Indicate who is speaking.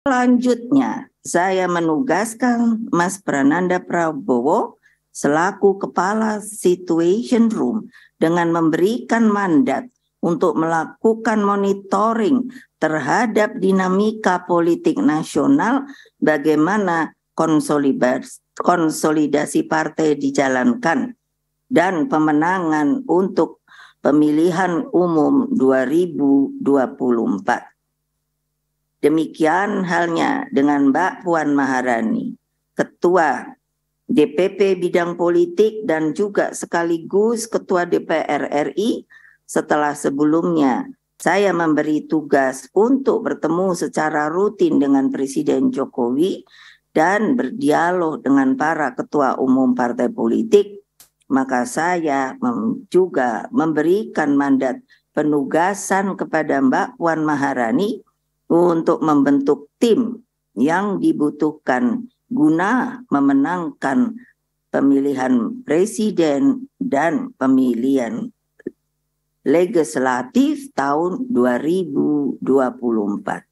Speaker 1: Selanjutnya, saya menugaskan Mas Prananda Prabowo selaku Kepala Situation Room dengan memberikan mandat untuk melakukan monitoring terhadap dinamika politik nasional bagaimana konsolidasi partai dijalankan dan pemenangan untuk pemilihan umum 2024. Demikian halnya dengan Mbak Puan Maharani, Ketua DPP Bidang Politik dan juga sekaligus Ketua DPR RI setelah sebelumnya saya memberi tugas untuk bertemu secara rutin dengan Presiden Jokowi dan berdialog dengan para ketua umum partai politik, maka saya juga memberikan mandat penugasan kepada Mbak Puan Maharani untuk membentuk tim yang dibutuhkan guna memenangkan pemilihan presiden dan pemilihan legislatif tahun 2024.